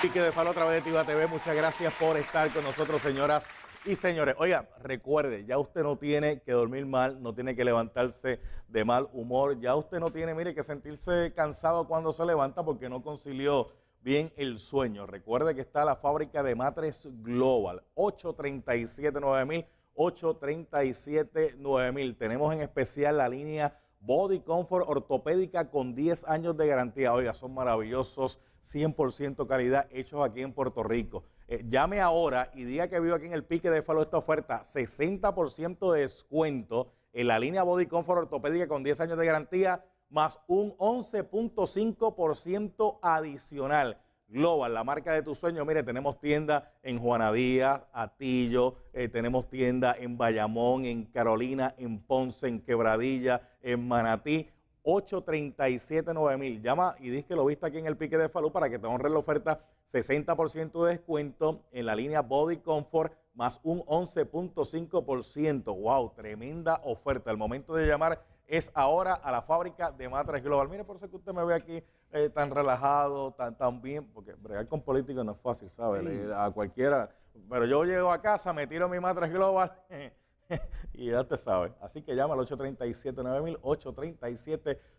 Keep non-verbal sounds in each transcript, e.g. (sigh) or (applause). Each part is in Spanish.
Quique de Falo otra través de Tiva TV. Muchas gracias por estar con nosotros, señoras y señores. Oiga, recuerde, ya usted no tiene que dormir mal, no tiene que levantarse de mal humor, ya usted no tiene, mire, que sentirse cansado cuando se levanta porque no concilió bien el sueño. Recuerde que está la fábrica de Matres Global, 837 9000, 837 9000. Tenemos en especial la línea Body Comfort ortopédica con 10 años de garantía. Oiga, son maravillosos, 100% calidad, hechos aquí en Puerto Rico. Eh, llame ahora y diga que vivo aquí en el Pique de Falo esta oferta, 60% de descuento en la línea Body Comfort ortopédica con 10 años de garantía, más un 11.5% adicional. Global, la marca de tu sueño, Mire, tenemos tienda en Juanadía, Atillo, eh, tenemos tienda en Bayamón, en Carolina, en Ponce, en Quebradilla, en Manatí. 837-9000. Llama y dice que lo viste aquí en el pique de Falú para que te honre la oferta. 60% de descuento en la línea Body Comfort más un 11.5%. ¡Wow! Tremenda oferta. El momento de llamar es ahora a la fábrica de Matres Global. Mire, por eso que usted me ve aquí eh, tan relajado, tan, tan bien, porque bregar con políticos no es fácil, ¿sabes? Eh, a cualquiera. Pero yo llego a casa, me tiro mi Matres Global. (laughs) y ya te sabe. Así que llama al 837-9000,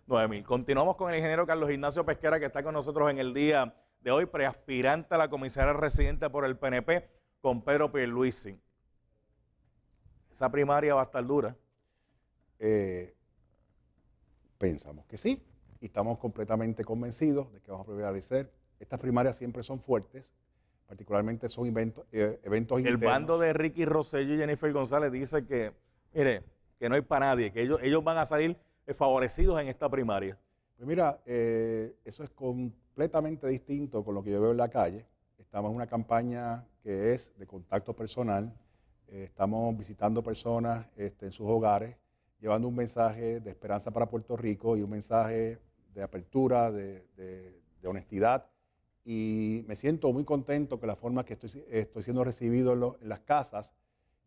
837-9000. Continuamos con el ingeniero Carlos Ignacio Pesquera, que está con nosotros en el día de hoy, preaspirante a la comisaria residente por el PNP, con Pedro Pierluisi. Esa primaria va a estar dura. Eh, Pensamos que sí y estamos completamente convencidos de que vamos a prevalecer. Estas primarias siempre son fuertes, particularmente son eventos eh, eventos El bando de Ricky Rossell y Jennifer González dice que, mire, que no hay para nadie, que ellos, van a salir eh, favorecidos en esta primaria. Pues mira, eh, eso es completamente distinto con lo que yo veo en la calle. Estamos en una campaña que es de contacto personal, eh, estamos visitando personas este, en sus hogares, llevando un mensaje de esperanza para Puerto Rico y un mensaje de apertura, de, honestidad. Y me siento muy contento con la forma que estoy, estoy siendo recibido en, las casas.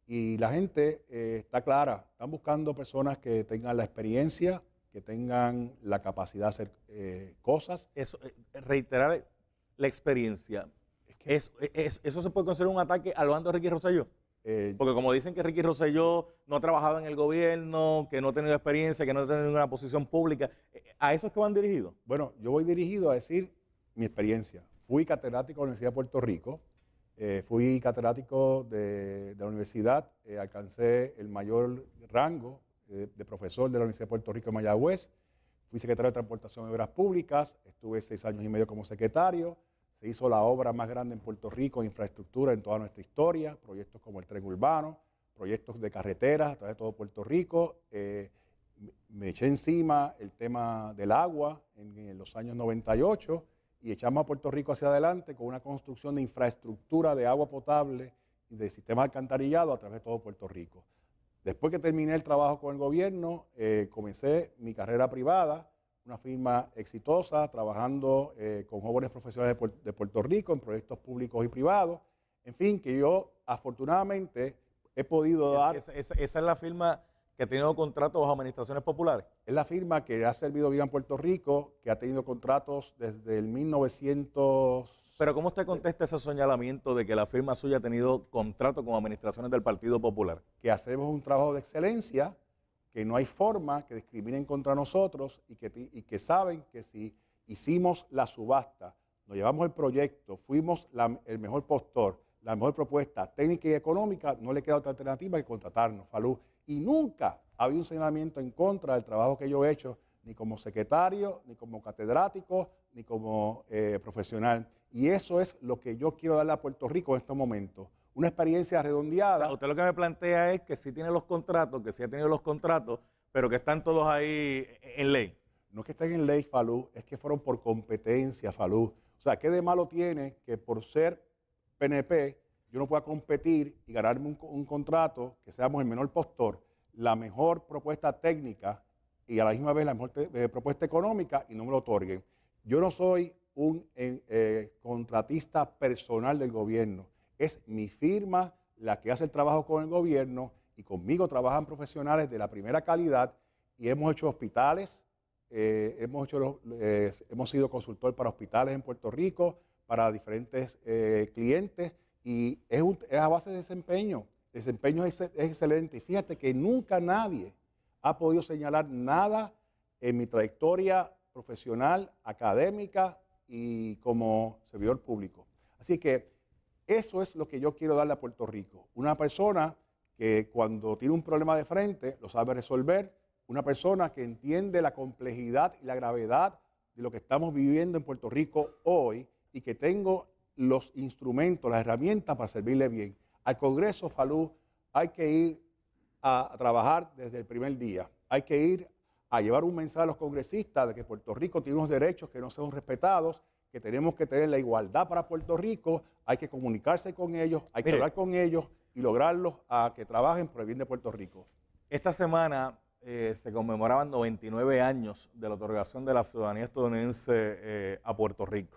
Y la gente eh, está clara, están buscando personas que tengan la experiencia, que tengan la capacidad de hacer eh, cosas. Eso, eh, reiterar la experiencia. ¿Eso se puede considerar un ataque al bando de Ricky Rosselló? Eh, Porque como dicen que Ricky Rosselló no ha trabajado en el gobierno, que no ha tenido experiencia, que no ha tenido ninguna posición pública, eh, ¿a eso es que van dirigidos? Bueno, yo voy dirigido a decir mi experiencia. Fui catedrático de la Universidad de Puerto Rico, eh, fui catedrático de, la universidad, alcancé el mayor rango de profesor de la Universidad de Puerto Rico en Mayagüez, fui secretario de Transportación de Obras Públicas, estuve seis años y medio como secretario, se hizo la obra más grande en Puerto Rico, infraestructura en toda nuestra historia, proyectos como el tren urbano, proyectos de carreteras a través de todo Puerto Rico. Eh, me eché encima el tema del agua en, los años 98 y echamos a Puerto Rico hacia adelante con una construcción de infraestructura de agua potable y de sistema alcantarillado a través de todo Puerto Rico. Después que terminé el trabajo con el gobierno, eh, comencé mi carrera privada una firma exitosa, trabajando eh, con jóvenes profesionales de, Puerto Rico en proyectos públicos y privados. En fin, que yo afortunadamente he podido dar... esa es la firma que ha tenido contratos con administraciones populares. Es la firma que ha servido bien en Puerto Rico, que ha tenido contratos desde el 1900... Pero ¿cómo usted contesta ese señalamiento de que la firma suya ha tenido contrato con administraciones del Partido Popular? Que hacemos un trabajo de excelencia, que no hay forma que discriminen contra nosotros y que, y que saben que si hicimos la subasta, nos llevamos el proyecto, fuimos el mejor postor, la mejor propuesta técnica y económica, no le queda otra alternativa que contratarnos, Falú. Y nunca ha habido un señalamiento en contra del trabajo que yo he hecho, ni como secretario, ni como catedrático, ni como eh, profesional. Y eso es lo que yo quiero darle a Puerto Rico en estos momentos una experiencia redondeada. O sea, usted lo que me plantea es que sí tiene los contratos, que sí ha tenido los contratos, pero que están todos ahí en ley. No es que estén en ley, Falú, es que fueron por competencia, Falú. O sea, ¿qué de malo tiene que por ser PNP yo no pueda competir y ganarme un, contrato que seamos el menor postor, la mejor propuesta técnica y a la misma vez la mejor eh, propuesta económica y no me lo otorguen? Yo no soy un eh, eh, contratista personal del gobierno. Es mi firma la que hace el trabajo con el gobierno y conmigo trabajan profesionales de la primera calidad y hemos hecho hospitales, eh, hemos, hecho los, eh, hemos sido consultor para hospitales en Puerto Rico, para diferentes eh, clientes y es, a base de desempeño. desempeño es, excelente y fíjate que nunca nadie ha podido señalar nada en mi trayectoria profesional, académica y como servidor público. Así que eso es lo que yo quiero darle a Puerto Rico. Una persona que cuando tiene un problema de frente lo sabe resolver, una persona que entiende la complejidad y la gravedad de lo que estamos viviendo en Puerto Rico hoy y que tengo los instrumentos, las herramientas para servirle bien. Al Congreso, Falú, hay que ir a, trabajar desde el primer día. Hay que ir a llevar un mensaje a los congresistas de que Puerto Rico tiene unos derechos que no son respetados que tenemos que tener la igualdad para Puerto Rico, hay que comunicarse con ellos, hay que hablar con ellos y lograrlos a que trabajen por el bien de Puerto Rico. Esta semana eh, se conmemoraban 99 años de la otorgación de la ciudadanía estadounidense eh, a Puerto Rico.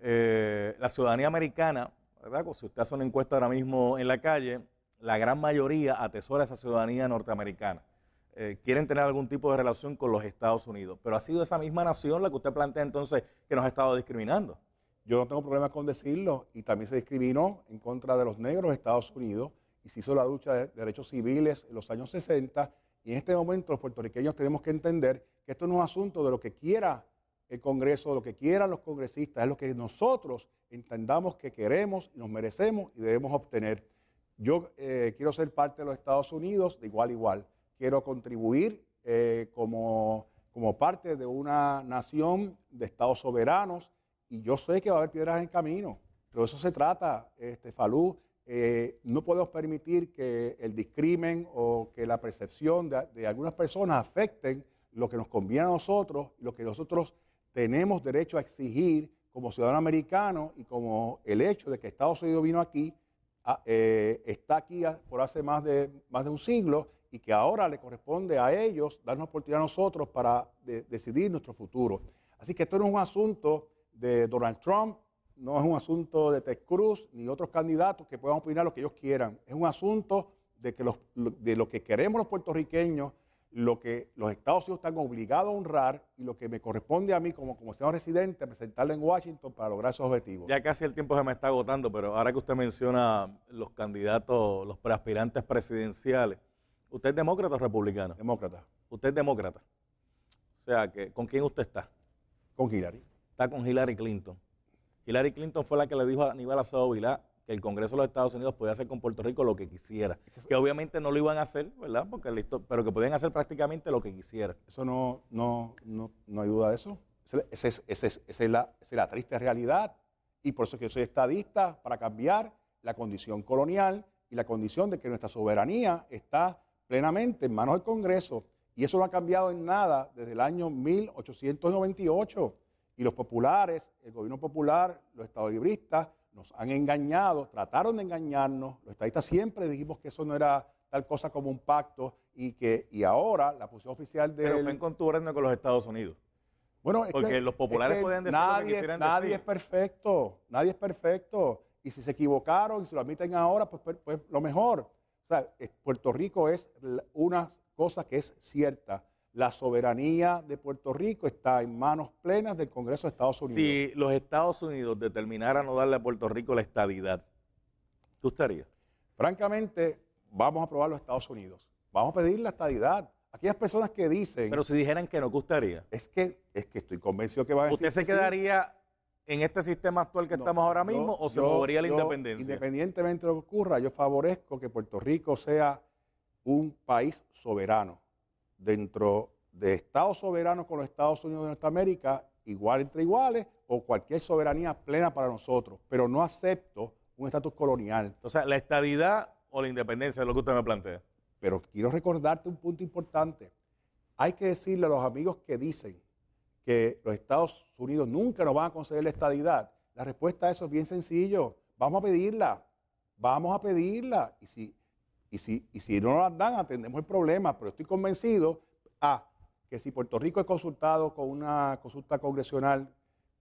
Eh, la ciudadanía americana, ¿verdad? Pues si usted hace una encuesta ahora mismo en la calle, la gran mayoría atesora esa ciudadanía norteamericana. Eh, quieren tener algún tipo de relación con los Estados Unidos. Pero ha sido esa misma nación la que usted plantea entonces que nos ha estado discriminando. Yo no tengo problema con decirlo y también se discriminó en contra de los negros de Estados Unidos y se hizo la lucha de derechos civiles en los años 60 y en este momento los puertorriqueños tenemos que entender que esto no es un asunto de lo que quiera el Congreso, lo que quieran los congresistas, es lo que nosotros entendamos que queremos y nos merecemos y debemos obtener. Yo eh, quiero ser parte de los Estados Unidos de igual a igual quiero contribuir eh, como, parte de una nación de estados soberanos y yo sé que va a haber piedras en el camino, pero eso se trata, este, Falú. Eh, no podemos permitir que el discrimen o que la percepción de, algunas personas afecten lo que nos conviene a nosotros, lo que nosotros tenemos derecho a exigir como ciudadano americano y como el hecho de que Estados Unidos vino aquí, ah, eh, está aquí por hace más de, más de un siglo y que ahora le corresponde a ellos darnos oportunidad a nosotros para decidir nuestro futuro. Así que esto no es un asunto de Donald Trump, no es un asunto de Ted Cruz ni otros candidatos que puedan opinar lo que ellos quieran. Es un asunto de, que de lo que queremos los puertorriqueños, lo que los Estados Unidos están obligados a honrar y lo que me corresponde a mí como, como señor residente presentarle en Washington para lograr esos objetivos. Ya casi el tiempo se me está agotando, pero ahora que usted menciona los candidatos, los preaspirantes presidenciales, ¿Usted es demócrata o republicano? Demócrata. ¿Usted es demócrata? O sea, que, ¿con quién usted está? Con Hillary. Está con Hillary Clinton. Hillary Clinton fue la que le dijo a Aníbal Acevedo Vilá que el Congreso de los Estados Unidos podía hacer con Puerto Rico lo que quisiera. Que obviamente no lo iban a hacer, ¿verdad? Porque listo, pero que podían hacer prácticamente lo que quisieran. Eso no, no, no, hay duda de eso. Esa es, es, la, es, la, triste realidad. Y por eso que yo soy estadista, para cambiar la condición colonial y la condición de que nuestra soberanía está plenamente en manos del Congreso y eso no ha cambiado en nada desde el año 1898. Y los populares, el gobierno popular, los libristas nos han engañado, trataron de engañarnos. Los estadistas siempre dijimos que eso no era tal cosa como un pacto y que y ahora la posición oficial de... Pero fue en con los Estados Unidos. Bueno, Porque los populares pueden decir nadie, que nadie es perfecto, nadie es perfecto. Y si se equivocaron y se lo admiten ahora, pues, pues, pues lo mejor sea, Puerto Rico es una cosa que es cierta. La soberanía de Puerto Rico está en manos plenas del Congreso de Estados Unidos. Si los Estados Unidos determinaran no darle a Puerto Rico la estadidad, ¿tú gustaría? Francamente, vamos a probar los Estados Unidos. Vamos a pedir la estadidad. Aquellas personas que dicen. Pero si dijeran que no, gustaría? Es que, es que estoy convencido que van a decir. ¿Usted se quedaría en este sistema actual que estamos ahora mismo o se movería la independencia? Independientemente de lo que ocurra, yo favorezco que Puerto Rico sea un país soberano dentro de Estados soberanos con los Estados Unidos de Norteamérica, igual entre iguales, o cualquier soberanía plena para nosotros, pero no acepto un estatus colonial. O sea, la estadidad o la independencia es lo que usted me plantea. Pero quiero recordarte un punto importante. Hay que decirle a los amigos que dicen los Estados Unidos nunca nos van a conceder la estadidad? La respuesta a eso es bien sencillo. Vamos a pedirla. Vamos a pedirla. Y si, y y si no nos la dan, atendemos el problema. Pero estoy convencido a que si Puerto Rico es consultado con una consulta congresional,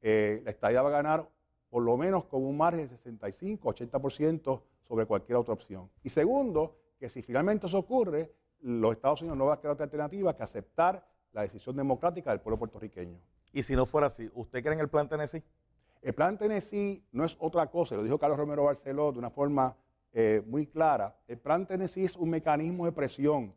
eh, la estadía va a ganar por lo menos con un margen de 65-80% sobre cualquier otra opción. Y segundo, que si finalmente eso ocurre, los Estados Unidos no va a quedar otra alternativa que aceptar la decisión democrática del pueblo puertorriqueño. Y si no fuera así, ¿usted cree en el plan Tennessee? El plan Tennessee no es otra cosa, lo dijo Carlos Romero Barceló de una forma eh, muy clara. El plan Tennessee es un mecanismo de presión.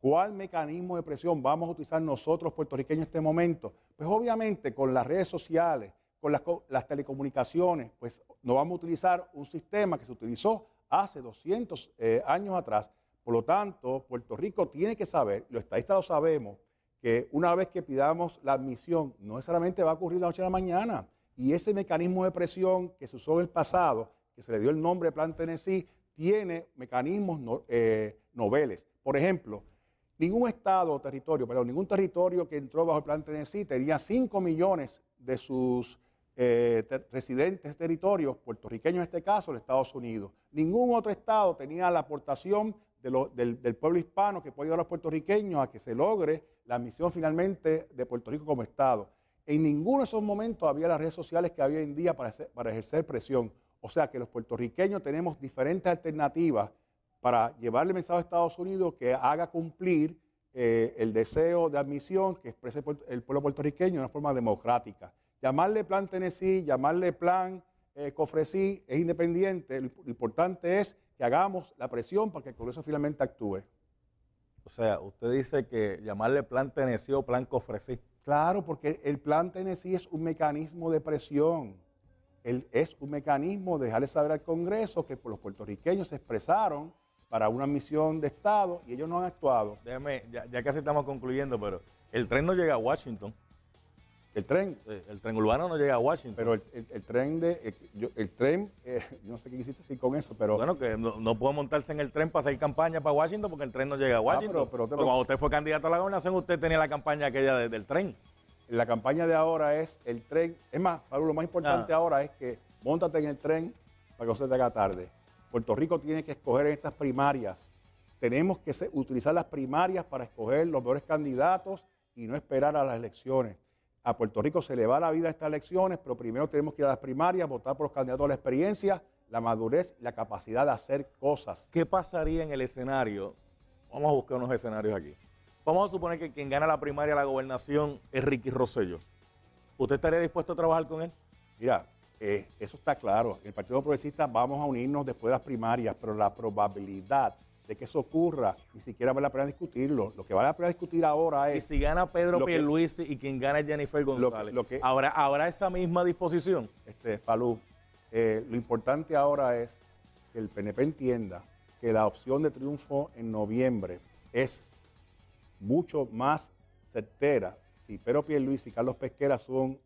¿Cuál mecanismo de presión vamos a utilizar nosotros puertorriqueños en este momento? Pues obviamente con las redes sociales, con las, telecomunicaciones, pues no vamos a utilizar un sistema que se utilizó hace 200 eh, años atrás. Por lo tanto, Puerto Rico tiene que saber, los estadistas lo sabemos, que una vez que pidamos la admisión, no necesariamente va a ocurrir la noche a la mañana. Y ese mecanismo de presión que se usó en el pasado, que se le dio el nombre de Plan Tennessee, tiene mecanismos eh, noveles. Por ejemplo, ningún estado o territorio, perdón, ningún territorio que entró bajo el Plan Tennessee tenía 5 millones de sus eh, residentes territorios, puertorriqueños en este caso, los Estados Unidos. Ningún otro estado tenía la aportación del, pueblo hispano que puede ayudar a los puertorriqueños a que se logre la misión finalmente de Puerto Rico como Estado. En ninguno de esos momentos había las redes sociales que había hoy en día para, para ejercer presión. O sea que los puertorriqueños tenemos diferentes alternativas para llevarle mensaje a Estados Unidos que haga cumplir eh, el deseo de admisión que exprese el pueblo puertorriqueño de una forma democrática. Llamarle Plan Tennessee, llamarle Plan eh, Cofresí es independiente, lo importante es que hagamos la presión para que el Congreso finalmente actúe. O sea, usted dice que llamarle plan Tennessee o plan Cofresí. Claro, porque el plan Tennessee es un mecanismo de presión. es un mecanismo de dejarle saber al Congreso que los puertorriqueños se expresaron para una misión de Estado y ellos no han actuado. Déjame, ya, ya casi estamos concluyendo, pero el tren no llega a Washington. El tren. El tren urbano no llega a Washington. Pero el, tren de. Eh, el, eh, yo, tren, no sé qué quisiste decir con eso, pero. Bueno, que no, puede montarse en el tren para hacer campaña para Washington porque el tren no llega a ah, Washington. pero, cuando usted fue candidato a la gobernación, usted tenía la campaña aquella del tren. La campaña de ahora es el tren. Es más, Pablo, lo más importante ah. ahora es que montate en el tren para que no se te haga tarde. Puerto Rico tiene que escoger en estas primarias. Tenemos que utilizar las primarias para escoger los mejores candidatos y no esperar a las elecciones a Puerto Rico se le va la vida a estas elecciones, pero primero tenemos que ir a las primarias, votar por los candidatos la experiencia, la madurez y la capacidad de hacer cosas. ¿Qué pasaría en el escenario? Vamos a buscar unos escenarios aquí. Vamos a suponer que quien gana la primaria a la gobernación es Ricky Rosselló. ¿Usted estaría dispuesto a trabajar con él? Mira, eh, eso está claro. El Partido Progresista vamos a unirnos después de las primarias, pero la probabilidad de que eso ocurra, ni siquiera vale la pena discutirlo. Lo que vale la pena discutir ahora es... Y si gana Pedro Pierluisi y quien gana es Jennifer González, ¿habrá, esa misma disposición? Este, Falú, eh, lo importante ahora es que el PNP entienda que la opción de triunfo en noviembre es mucho más certera si Pedro Pierluisi y Carlos Pesquera son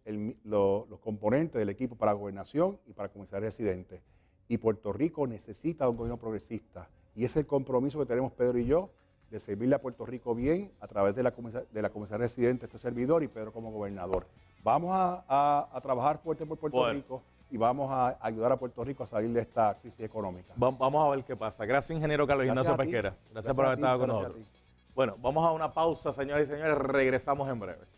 los componentes del equipo para gobernación y para de residentes. Y Puerto Rico necesita un gobierno progresista y es el compromiso que tenemos Pedro y yo de servirle a Puerto Rico bien a través de la, de la residente, este servidor y Pedro como gobernador. Vamos a, trabajar fuerte por Puerto Rico y vamos a ayudar a Puerto Rico a salir de esta crisis económica. vamos a ver qué pasa. Gracias, ingeniero Carlos gracias Ignacio Pesquera. gracias, por haber estado con nosotros. Bueno, vamos a una pausa, señores y señores. Regresamos en breve.